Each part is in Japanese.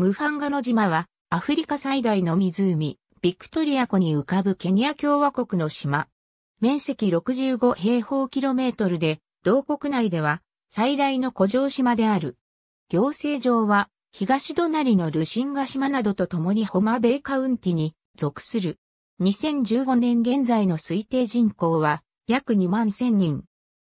ムファンガの島は、アフリカ最大の湖、ビクトリア湖に浮かぶケニア共和国の島。面積65平方キロメートルで、同国内では最大の古城島である。行政上は、東隣のルシンガ島などと共にホマベイカウンティに属する。2015年現在の推定人口は約2万1000人。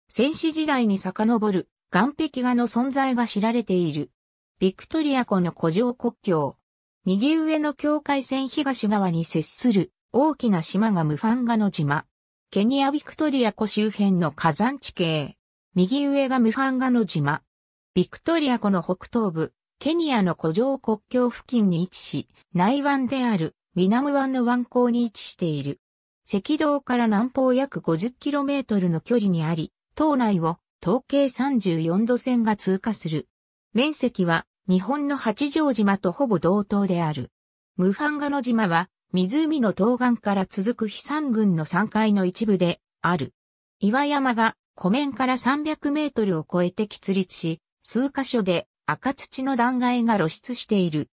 戦死時代に遡る岩壁画の存在が知られている。ビクトリア湖の古城国境。右上の境界線東側に接する大きな島がムファンガの島。ケニアビクトリア湖周辺の火山地形。右上がムファンガの島。ビクトリア湖の北東部、ケニアの古城国境付近に位置し、内湾である南湾の湾口に位置している。赤道から南方約 50km の距離にあり、島内を統計34度線が通過する。面積は日本の八丈島とほぼ同等である。ムファンガの島は湖の東岸から続く飛山群の山階の一部である。岩山が湖面から300メートルを超えて起立し、数箇所で赤土の断崖が露出している。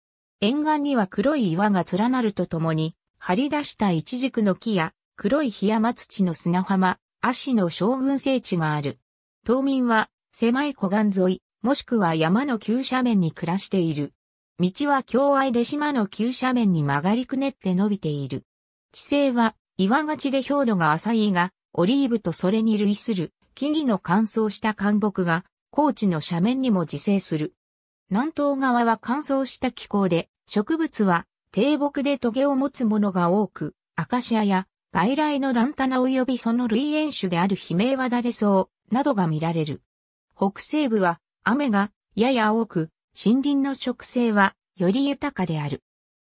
沿岸には黒い岩が連なるとともに、張り出した一軸の木や黒い檜山土の砂浜、足の将軍聖地がある。島民は狭い湖岸沿い、もしくは山の急斜面に暮らしている。道は境愛で島の急斜面に曲がりくねって伸びている。地勢は岩がちで表土が浅いが、オリーブとそれに類する木々の乾燥した干木が高地の斜面にも自生する。南東側は乾燥した気候で、植物は低木で棘を持つものが多く、アカシアや外来のランタナ及びその類縁種であるヒメイワダレソウなどが見られる。北西部は雨がやや多く、森林の植生はより豊かである。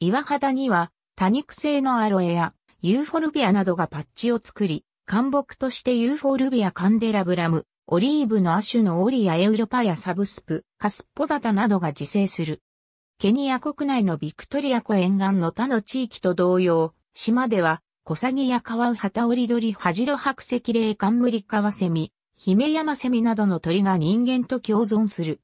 岩肌には多肉性のアロエやユーフォルビアなどがパッチを作り、干木としてユーフォルビアカンデラブラム、オリーブの亜種のオリやエウロパやサブスプ、カスポダタなどが自生する。ケニア国内のビクトリア湖沿岸の他の地域と同様、島では、コサギやカワウハタオリドリハジロ白石霊カンムリカワセミ、姫山セミなどの鳥が人間と共存する。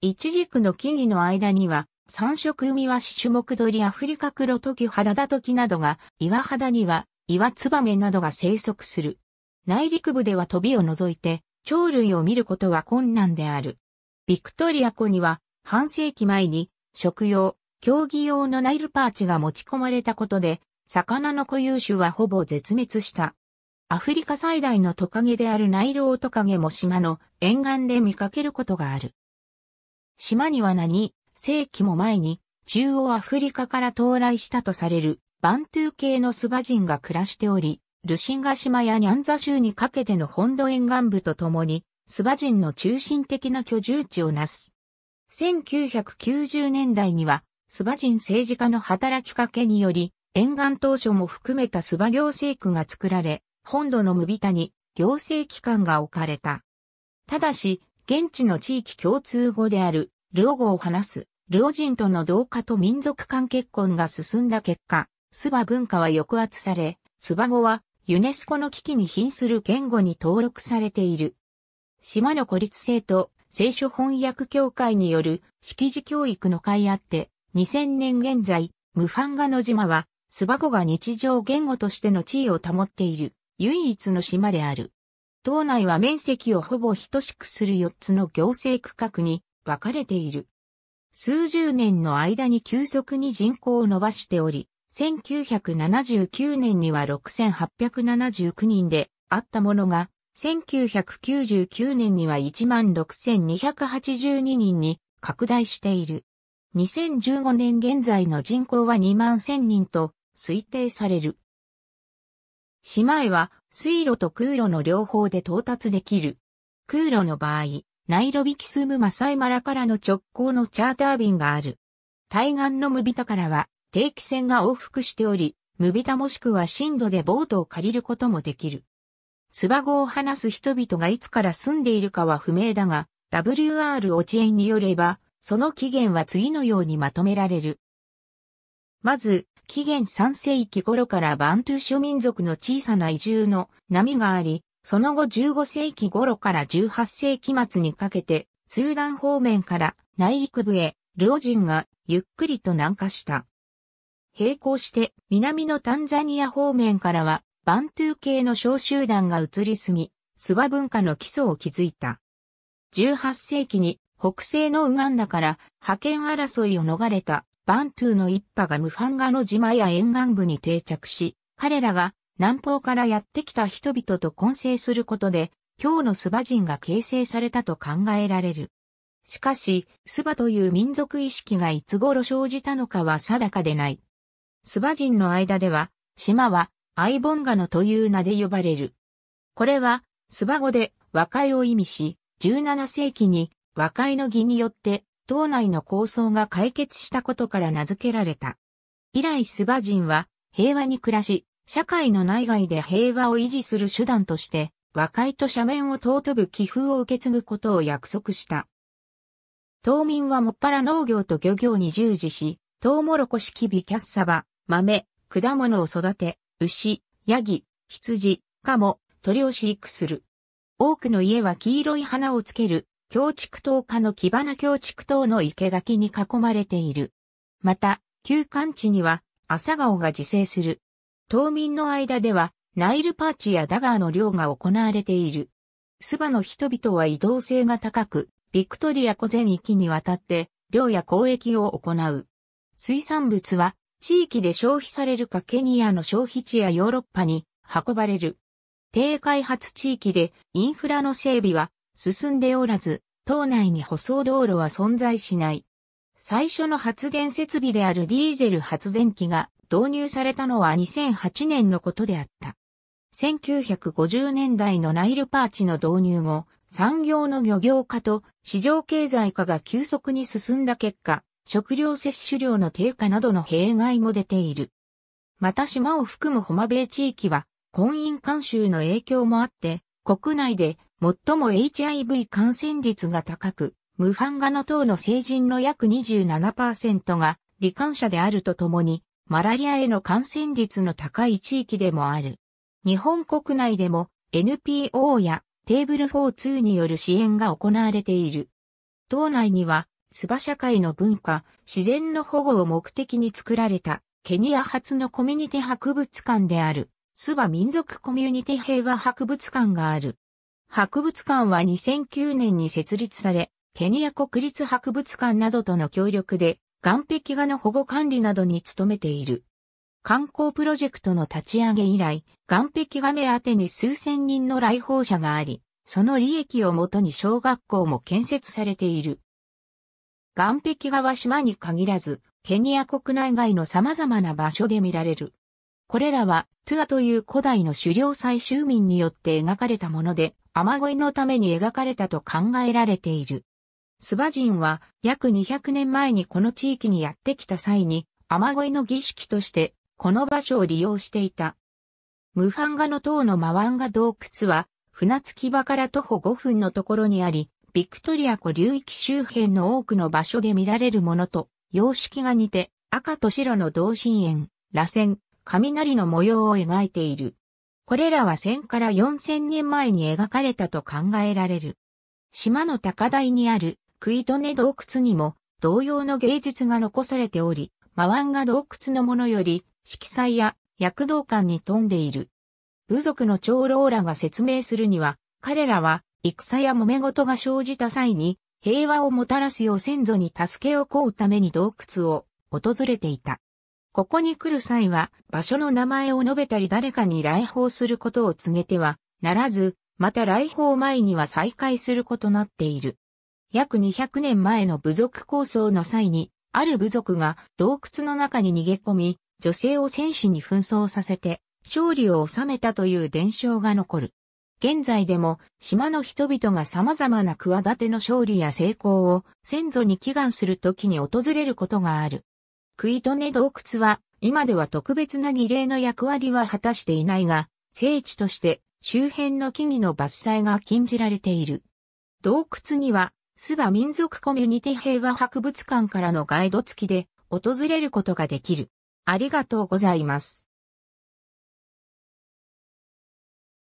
イチジクの木々の間には、三色海はシシュモクドリアフリカ黒トキハダダトキなどが、岩肌には岩ツバメなどが生息する。内陸部では飛びを除いて、鳥類を見ることは困難である。ビクトリア湖には、半世紀前に、食用、競技用のナイルパーチが持ち込まれたことで、魚の固有種はほぼ絶滅した。アフリカ最大のトカゲであるナイロオトカゲも島の沿岸で見かけることがある。島には何世紀も前に中央アフリカから到来したとされるバントゥー系のスバ人が暮らしており、ルシンガ島やニャンザ州にかけての本土沿岸部とともに、スバ人の中心的な居住地をなす。1990年代には、スバ人政治家の働きかけにより、沿岸当初も含めたスバ行政区が作られ、本土のムビタに行政機関が置かれた。ただし、現地の地域共通語である、ルオ語を話す、ルオ人との同化と民族間結婚が進んだ結果、スバ文化は抑圧され、スバ語はユネスコの危機に瀕する言語に登録されている。島の孤立性と聖書翻訳協会による識字教育の会あって、2000年現在、ムファンガの島は、スバ語が日常言語としての地位を保っている。唯一の島である。島内は面積をほぼ等しくする4つの行政区画に分かれている。数十年の間に急速に人口を伸ばしており、1979年には6879人であったものが、1999年には16,282人に拡大している。2015年現在の人口は2万1000人と推定される。島へは水路と空路の両方で到達できる。空路の場合、ナイロビキスムマサイマラからの直行のチャーター便がある。対岸のムビタからは定期船が往復しており、ムビタもしくは深度でボートを借りることもできる。スバゴを話す人々がいつから住んでいるかは不明だが、WR オチエンによれば、その起源は次のようにまとめられる。まず、紀元3世紀頃からバントゥ諸民族の小さな移住の波があり、その後15世紀頃から18世紀末にかけて、スーダン方面から内陸部へ、ルオ人がゆっくりと南下した。並行して南のタンザニア方面からは、バントゥ系の小集団が移り住み、スワ文化の基礎を築いた。18世紀に北西のウガンダから覇権争いを逃れたバントゥーの一派がムファンガの島や沿岸部に定着し、彼らが南方からやってきた人々と混成することで、今日のスバ人が形成されたと考えられる。しかし、スバという民族意識がいつ頃生じたのかは定かでない。スバ人の間では、島はアイボンガノという名で呼ばれる。これは、スバ語で和解を意味し、17世紀に和解の儀によって島内の構想が解決したことから名付けられた。以来スバ人は平和に暮らし、社会の内外で平和を維持する手段として、和解と斜面を尊ぶ寄付を受け継ぐことを約束した。島民はもっぱら農業と漁業に従事し、トウモロコシキビキャッサバ、豆、果物を育て、牛、ヤギ、羊、カモ、鳥を飼育する。多くの家は黄色い花をつける京畜島下の木花京畜島の生垣に囲まれている。また、旧館地には、朝顔が自生する。島民の間では、ナイルパーチやダガーの漁が行われている。スバの人々は移動性が高く、ビクトリア湖全域にわたって、漁や交易を行う。水産物は、地域で消費されるかケニアの消費地やヨーロッパに運ばれる。低開発地域でインフラの整備は進んでおらず、島内に舗装道路は存在しない。最初の発電設備であるディーゼル発電機が導入されたのは2008年のことであった。1950年代のナイルパーチの導入後、産業の漁業化と市場経済化が急速に進んだ結果、食料摂取量の低下などの弊害も出ている。また島を含むホマベイ地域は、婚姻慣習の影響もあって、国内で最も HIV 感染率が高く、無ンガの等の成人の約27%が罹患者であるとともに、マラリアへの感染率の高い地域でもある。日本国内でも NPO やテーブル42による支援が行われている。島内には、スバ社会の文化、自然の保護を目的に作られた、ケニア発のコミュニティ博物館である、スバ民族コミュニティ平和博物館がある。博物館は2009年に設立され、ケニア国立博物館などとの協力で、岩壁画の保護管理などに努めている。観光プロジェクトの立ち上げ以来、岩壁画目当てに数千人の来訪者があり、その利益をもとに小学校も建設されている。岩壁画は島に限らず、ケニア国内外の様々な場所で見られる。これらは、トゥアという古代の狩猟採集民によって描かれたもので、雨乞いのために描かれたと考えられている。スバ人は約200年前にこの地域にやってきた際に雨乞いの儀式としてこの場所を利用していた。ムハンガの塔のマワンガ洞窟は船着場から徒歩5分のところにあり、ビクトリア湖流域周辺の多くの場所で見られるものと様式が似て赤と白の同心円、螺旋、雷の模様を描いている。これらは1000から4000年前に描かれたと考えられる。島の高台にあるクイトネ洞窟にも同様の芸術が残されており、マワンが洞窟のものより色彩や躍動感に富んでいる。部族の長老らが説明するには、彼らは戦や揉め事が生じた際に平和をもたらすよう先祖に助けを請うために洞窟を訪れていた。ここに来る際は場所の名前を述べたり誰かに来訪することを告げてはならず、また来訪前には再開することなっている。約200年前の部族構想の際に、ある部族が洞窟の中に逃げ込み、女性を戦士に紛争させて、勝利を収めたという伝承が残る。現在でも、島の人々が様々な企ての勝利や成功を先祖に祈願するときに訪れることがある。クイトネ洞窟は、今では特別な儀礼の役割は果たしていないが、聖地として周辺の木々の伐採が禁じられている。洞窟には、スバ民族コミュニティ平和博物館からのガイド付きで訪れることができる。ありがとうございます。